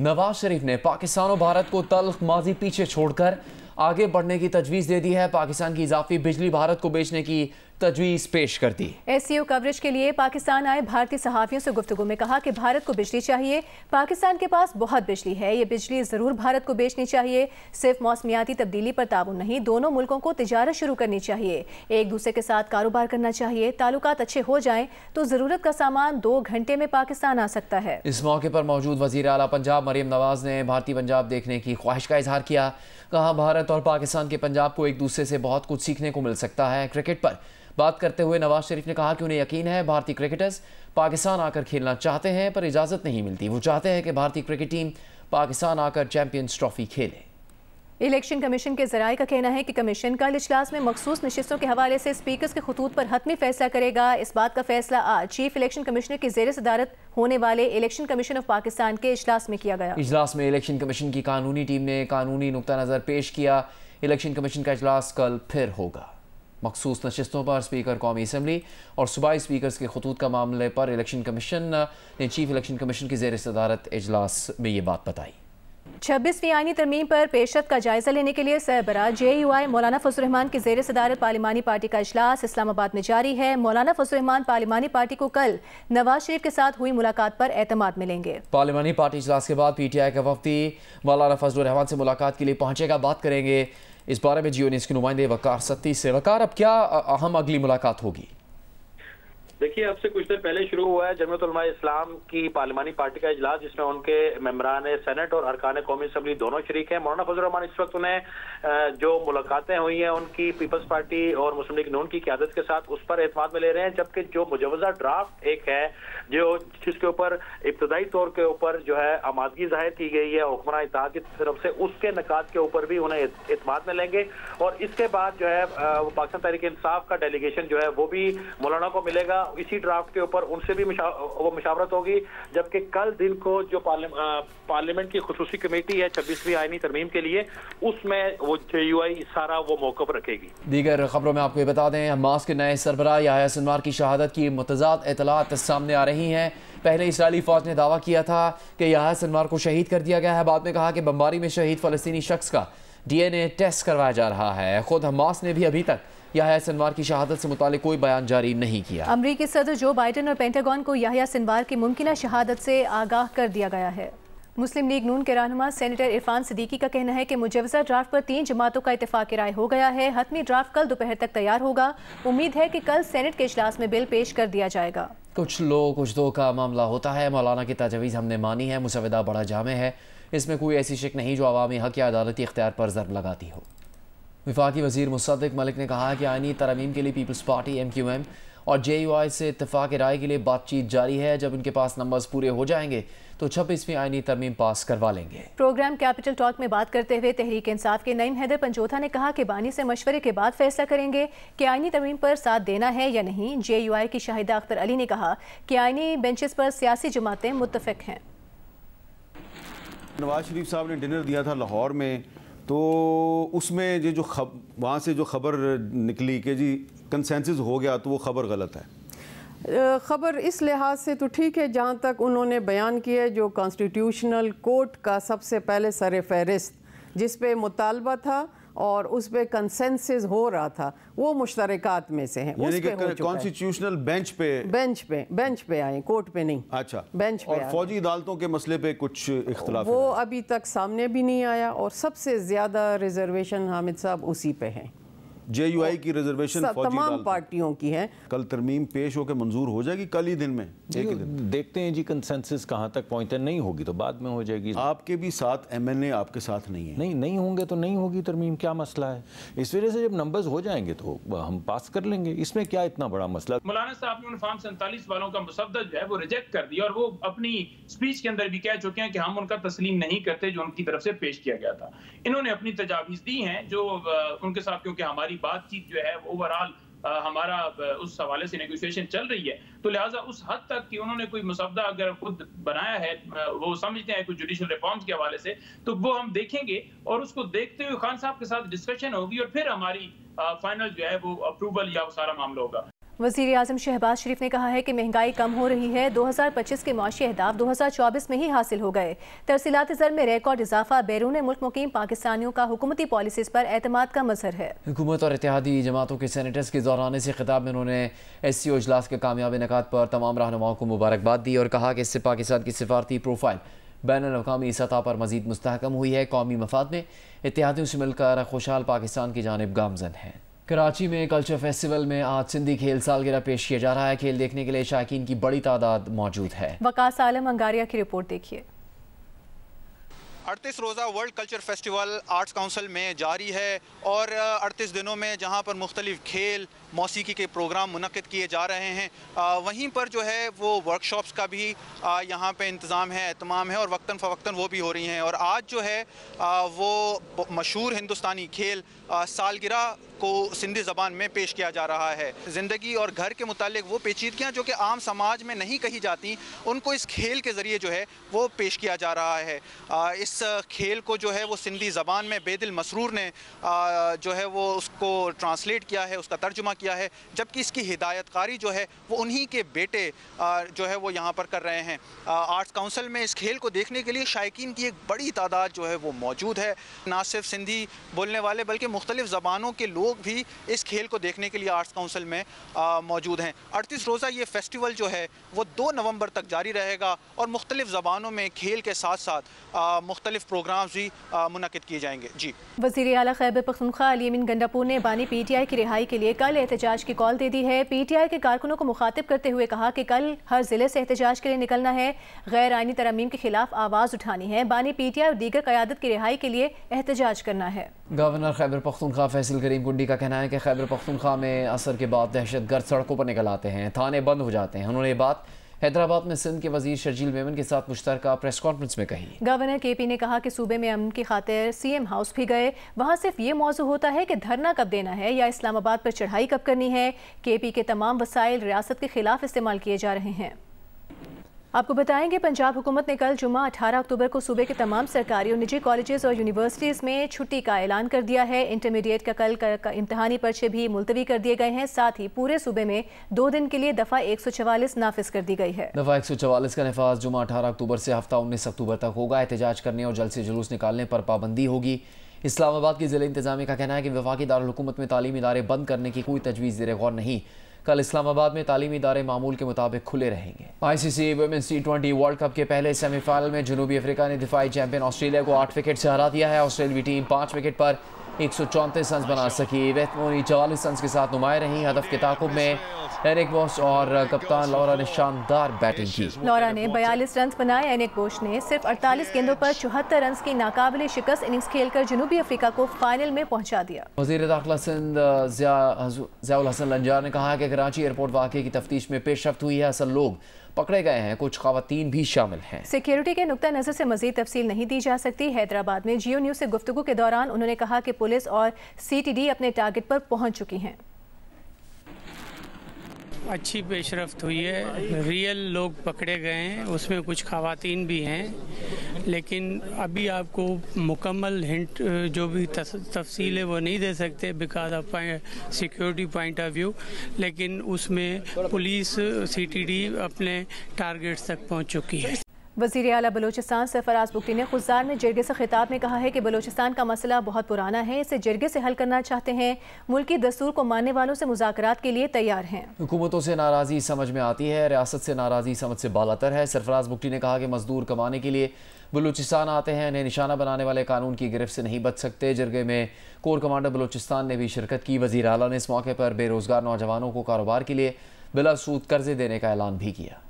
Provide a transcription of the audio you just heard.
नवाज शरीफ ने पाकिस्तान और भारत को तल्ख माजी पीछे छोड़कर आगे बढ़ने की तजवीज़ दे दी है पाकिस्तान की इजाफी बिजली भारत को बेचने की तजवीज़ पेश कर दी एस सी ओ कवरेज के लिए पाकिस्तान आए भारतीय सहाफ़ियों से गुफ्तु में कहा कि भारत को बिजली चाहिए पाकिस्तान के पास बहुत बिजली है ये बिजली ज़रूर भारत को बेचनी चाहिए सिर्फ मौसमियाती तब्दीली पर ताबन नहीं दोनों मुल्कों को तजारत शुरू करनी चाहिए एक दूसरे के साथ कारोबार करना चाहिए ताल्लुक अच्छे हो जाए तो ज़रूरत का सामान दो घंटे में पाकिस्तान आ सकता है इस मौके पर मौजूद वजी अला पंजाब मरीम नवाज़ ने भारतीय पंजाब देखने की ख्वाहिश का इजहार किया कहा भारत और पाकिस्तान के पंजाब को एक दूसरे से बहुत कुछ सीखने को मिल सकता है क्रिकेट पर बात करते हुए नवाज शरीफ ने कहा कि उन्हें यकीन है भारतीय क्रिकेटर्स पाकिस्तान आकर खेलना चाहते हैं पर इजाज़त नहीं मिलती वो चाहते हैं कि भारतीय क्रिकेट टीम पाकिस्तान आकर चैंपियंस ट्रॉफी खेले इलेक्शन कमीशन के जराये का कहना है कि कमीशन कल इजलास में मखसूस नशस्तों के हवाले से स्पीकर के खतूत पर हतमी फैसला करेगा इस बात का फैसला आज चीफ इलेक्शन कमिश्नर की जेर सदारत होने वाले इलेक्शन कमीशन ऑफ पाकिस्तान के इजलास में किया गया इजलास में इलेक्शन कमीशन की कानूनी टीम ने कानूनी नुकता नज़र पेश किया इलेक्शन कमीशन का इजलास कल फिर होगा मखसूस नशस्तों पर स्पीकर कौमी असम्बली और सूबाई स्पीकर के खतूत का मामले पर इलेक्शन कमीशन ने चीफ इलेक्शन कमीशन की जेर सदारत अजलास में ये बात बताई छब्बीसवीं आइनी तरमीम पर पेशत का जायजा लेने के लिए सरबरा जे यू आई मौलाना फजलरहमान की जेर सदारत पार्लिमानी पार्टी का अजलास इस्लामाबाद में जारी है मौलाना फजलरहमान पार्लिमानी पार्टी को कल नवाज शरीफ के साथ हुई मुलाकात पर एतमाद मिलेंगे पार्लिमानी पार्टी इजलास के बाद पी टी आई का वफदी मौलाना फजलरहमान से मुलाकात के लिए पहुंचेगा बात करेंगे इस बारे में जियो न्यूज़ के नुमाइंदे वकार सत्ती से वकार अब क्या अहम अगली मुलाकात होगी देखिए अब से कुछ देर पहले शुरू हुआ है जमीयतलमा इस्लाम की पार्लिमानी पार्टी का इजलास जिसमें उनके मेम्बरान सेनेट और अरकान कौमी असम्बली दोनों शरीक हैं मौलाना फजल रहमान इस वक्त उन्हें जो मुलाकातें हुई हैं उनकी पीपल्स पार्टी और मुस्लिम लीग नून की क्यादत के साथ उस पर एतमाद में ले रहे हैं जबकि जो मुजवजा ड्राफ्ट एक है जो जिसके ऊपर इब्तदाई तौर के ऊपर जो है आमादगी जाहिर की गई है हुक्मरान इतिहाद की तरफ से उसके नकाद के ऊपर भी उन्हें एतमाद में लेंगे और इसके बाद जो है पाकिस्तान तहरीक इंसाफ का डेलीगेशन जो है वो भी मौलाना को मिलेगा इसी ड्राफ्ट के ऊपर उनसे भी मिशा, वो मशावरत होगी जबकि कल दिन को जो पार्लियामेंट की खसूसी कमेटी है छब्बीसवीं आइनी तरमीम के लिए उसमें वो जे यू आई सारा वो मौक़ रखेगी दीगर खबरों में आपको ये बता दें हमास के नए सरबरा या सनवार की शहादत की मतजाद इतलात सामने आ रही हैं पहले इसराइली फ़ौज ने दावा किया था कि यहा सनवार को शहीद कर दिया गया है बाद में कहा कि बम्बारी में शहीद फ़लस्तनी शख्स का डीएनए टेस्ट करवाया जा रहा है खुद हमास ने भी अभी तक याया सिनवार की शहादत से मुतल कोई बयान जारी नहीं किया अमरीकी सदर जो बाइडन और पेंटागन को याया सिनवार की मुमकिन शहादत से आगाह कर दिया गया है मुस्लिम लीग नून के रहनम सेनेटर इरफान सदीकी का कहना है कि मुजवजा ड्राफ्ट पर तीन जमातों का इतफाक़ राय हो गया है हतमी ड्राफ्ट कल दोपहर तक तैयार होगा उम्मीद है कि कल सेनेट के अजलास में बिल पेश कर दिया जाएगा कुछ लोग कुछ दो का मामला होता है मौलाना की तजावीज़ हमने मानी है मुसविदा बड़ा जामे है इसमें कोई ऐसी शिक नहीं जो अवामी हक या अदालती इख्तियार पर ज़रब लगाती हो विफाकी वजीर मुस्तक मलिक ने कहा कि आइनी तरमीम के लिए people's party M Q M और जे यू आई से इतफाक़ राय के लिए बातचीत जारी है जब उनके पास नंबर्स पूरे हो जाएंगे तो छब्बीसवीं आइनी तरमीम पास करवा लेंगे प्रोग्राम कैपिटल टॉक में बात करते हुए तहरीक इंसाफ के नईम हैदर पंजोथा ने कहा कि बानी से मशवरे के बाद फैसला करेंगे कि आइनी तरमीम पर साथ देना है या नहीं जे यू आई की शाहिदा अख्तर अली ने कहा कि आइनी बेंचेस पर सियासी जमातें मुतफिक हैं नवाज शरीफ साहब ने डिनर दिया था लाहौर में तो उसमें ये जो खब वहाँ से जो खबर निकली कि जी कंसेंसिस हो गया तो वो खबर गलत है ख़बर इस लिहाज से तो ठीक है जहाँ तक उन्होंने बयान किया जो कॉन्स्टिट्यूशनल कोर्ट का सबसे पहले सर फहरिस्त जिस पे मुतालबा था और उस पर कंसेंसिस हो रहा था वो मुश्तरकत में से है कॉन्स्टिट्यूशनल बेंच पे बेंच पे बेंच पे आए कोर्ट पे नहीं अच्छा बेंच पे और फौजी अदालतों के मसले पे कुछ इख्तलाफ वो अभी तक सामने भी नहीं आया और सबसे ज़्यादा रिजर्वेशन हामिद साहब उसी पे हैं जे यू आई तो की रिजर्वेशन तमाम पार्टियों की है कल तरमीम पेश होकर मंजूर हो जाएगी कल ही दिन में एक ही दिन देखते हैं जी कंसेंसस कहाँ तक पहुँचते नहीं होगी तो बाद में हो जाएगी आपके भी साथ एम एन ए आपके साथ नहीं है नहीं नहीं होंगे तो नहीं होगी तरमीम क्या मसला है इस वजह से जब नंबर्स हो जाएंगे तो हम पास कर लेंगे इसमें क्या इतना बड़ा मसला मौलाना साहब ने फॉर्म सैंतालीस वालों का मुसवदा जो है वो रिजेक्ट कर दिया और वो अपनी स्पीच के अंदर भी कह चुके हैं कि हम उनका तस्लीम नहीं करते जो उनकी तरफ से पेश किया गया था इन्होंने अपनी तजावीज़ दी है जो उनके साथ क्योंकि हमारी सारी बातचीत जो है ओवरऑल हमारा उस हवाले से नेगोशिएशन चल रही है तो लिहाजा उस हद तक कि उन्होंने कोई मुसवदा अगर खुद बनाया है वो समझते हैं कुछ जुडिशल रिफॉर्म्स के हवाले से तो वो हम देखेंगे और उसको देखते हुए खान साहब के साथ डिस्कशन होगी और फिर हमारी फाइनल जो है वो अप्रूवल या वो सारा मामला होगा वजीर अजम शहबाज शरीफ ने कहा है कि महंगाई कम हो रही है 2025 के माशी अहदाफ 2024 में ही हासिल हो गए तरसीलात ज़र में रिकॉर्ड इजाफा बैरून मुल्क मुकीम पाकिस्तानियों का हुकूमती पॉलिसीज़ पर अतमाद का मजहर है हुकूमत और इतिहादी जमातों के सैनिटर्स के दौरान से खिताब में उन्होंने एस सी ओ अजलास के कामयाब इनका पर तमाम रहनुमाओं को मुबारकबाद दी और कहा कि इससे पाकिस्तान की सिफारती प्रोफाइल बैन अवी सतह पर मजीद मुस्तकम हुई है कौमी मफाद में इतिहादियों से मिलकर खुशहाल पाकिस्तान की जानब गामजन है कराची में कल्चर फेस्टिवल में आज सिंधी खेल सालगिरह पेश किया जा रहा है खेल देखने के लिए शायकीन की बड़ी तादाद मौजूद है वकास आलम अंगारिया की रिपोर्ट देखिए अड़तीस रोज़ा world culture festival arts council में जारी है और अड़तीस दिनों में जहां पर मुख्तलिफ खेल मौसीकी के प्रोग्राम मुनद किए जा रहे हैं आ, वहीं पर जो है वो वर्कशॉप्स का भी आ, यहाँ पे इंतज़ाम है एहतमाम है और वक्ता फ़वक्ता वो भी हो रही हैं और आज जो है आ, वो मशहूर हिंदुस्तानी खेल सालगिरह को सिंधी ज़बान में पेश किया जा रहा है ज़िंदगी और घर के मतलब वो पेचीदगियाँ जो कि आम समाज में नहीं कही जाती उनको इस खेल के ज़रिए जो है वो पेश किया जा रहा है आ, इस खेल को जो है वो सिंधी ज़बान में बेदिल मसरूर ने आ, जो है वो उसको ट्रांसलेट किया है उसका तर्जुमा किया है जबकि इसकी हिदायतकारी जो है वो उन्हीं के बेटे जो है वो यहाँ पर कर रहे हैं आर्ट्स काउंसिल में इस खेल को देखने के लिए शायक की एक बड़ी तादाद जो है वो मौजूद है ना सिर्फ सिंधी बोलने वाले बल्कि मुख्तलिफ़ ज़बानों के लोग भी इस खेल को देखने के लिए आर्ट्स काउंसिल में मौजूद हैं अड़तीस रोज़ा ये फेस्टिवल जो है वो दो नवंबर तक जारी रहेगा और मुख्तलिफ़ ज़बानों में खेल के साथ साथ मुख्तलिफ़ प्रोग्राम्स भी मुनद किए जाएंगे जी वजी अला खैब पखनखा अली गंडापुर ने बानी पी टी आई की रिहाई के लिए कल एहतजाज की कॉल दे दी है पीटीआई के कारकुनों को मुखातिब करते हुए कहा कि कल हर जिले से एहतजाज के लिए निकलना है गैर आइनी तरमीम के खिलाफ आवाज़ उठानी है बानी पीटीआई और दीगर क्यादत की रिहाई के लिए एहतजाज करना है गवर्नर खैबर पख्तनखा फैसल करीम गुंडी का कहना है कि खैबर पख्तनखा में असर के बाद दहशत गर्द सड़कों पर निकल आते हैं थाने बंद हो जाते हैं उन्होंने बात हैदराबाद में सिंध के वजीर शर्जील मेमन के साथ मुश्तर प्रेस कॉन्फ्रेंस में कही गवर्नर के पी ने कहा कि सूबे में अमन की खातिर सी एम हाउस भी गए वहाँ सिर्फ ये मौजू होता है कि धरना कब देना है या इस्लामाबाद पर चढ़ाई कब करनी है के पी के तमाम वसाइल रियासत के खिलाफ इस्तेमाल किए जा रहे हैं आपको बताएंगे पंजाब हुकूमत ने कल जुमा 18 अक्टूबर को सूबे के तमाम सरकारी और निजी कॉलेजेस और यूनिवर्सिटीज़ में छुट्टी का ऐलान कर दिया है इंटरमीडिएट का कल का, का इम्तहानी पर्चे भी मुलतवी कर दिए गए हैं साथ ही पूरे सूबे में दो दिन के लिए दफ़ा एक नाफिज कर दी गई है दफ़ा एक का नफाज जुमा अठारह अक्टूबर से हफ्ता उन्नीस अक्टूबर तक होगा एहतजाज करने और से जुलूस निकालने पर पाबंदी होगी इस्लामाबाद की ज़िले इंतजामिया का कहना है कि वफाकी दारकूमत में तालीम इदारे बंद करने की कोई तजवीज़ जेर गौर नहीं कल इस्लामाबाद में तालीमी इदारे मामूल के मुताबिक खुले रहेंगे I C C women's T twenty world cup के पहले सेमीफाइनल में जनूबी अफ्रीका ने दिफाई चैंपियन ऑस्ट्रेलिया को आठ विकेट से हरा दिया है ऑस्ट्रेलवी टीम पाँच विकेट पर एक सौ चौंतीस रन बना सकी मोनी चवालीस रन के साथ नुमाए रही हदफ के ताकुब में एनिक बोस और कप्तान लॉरा ने शानदार बैटिंग की लॉरा ने बयालीस रन बनाए एनिक बोश ने सिर्फ अड़तालीस गेंदों पर चौहत्तर रन की नाकाबिल शिकस्त इनिंग्स खेलकर जनूबी अफ्रीका को फाइनल में पहुंचा दिया वजीर दाखिला सिंध जियाउल हसन लंजार ने कहा कि कराची एयरपोर्ट वाक़े की तफ्तीश में पेशरफ हुई है असल लोग पकड़े गए हैं कुछ खातन भी शामिल हैं सिक्योरिटी के नुकता नज़र से मजीद तफसील नहीं दी जा सकती हैदराबाद में जियो न्यूज़ से गुफ्तु के दौरान उन्होंने कहा कि पुलिस और सी टी डी अपने टारगेट पर पहुंच चुकी हैं अच्छी पेशरफ हुई है रियल लोग पकड़े गए हैं उसमें कुछ खातन भी हैं लेकिन अभी आपको मुकम्मल हिंट जो भी तफसील है वो नहीं दे सकते because of security point of view लेकिन उसमें पुलिस सीटीडी अपने टारगेट्स तक पहुंच चुकी है वजीर अला बलोचिस्तान सरफराज बुकटी ने खुजार में जरगे से खिताब में कहा है कि बलोचिस्तान का मसला बहुत पुराना है इसे जरगे से हल करना चाहते हैं मुल्क दस्तूर को मानने वालों से मुजाकरात के लिए तैयार हैं हुकूमतों से नाराज़ी समझ में आती है रियासत से नाराज़ी समझ से बालातर है सरफराज बुकटी ने कहा कि मजदूर कमाने के लिए बलूचिस्तान आते हैं इन्हें निशाना बनाने वाले कानून की गिरफ्त से नहीं बच सकते जरगे में कोर कमांडर बलूचिस्तान ने भी शिरकत की वजी अला ने इस मौके पर बेरोज़गार नौजवानों को कारोबार के लिए बिला सूद कर्जे देने का ऐलान भी किया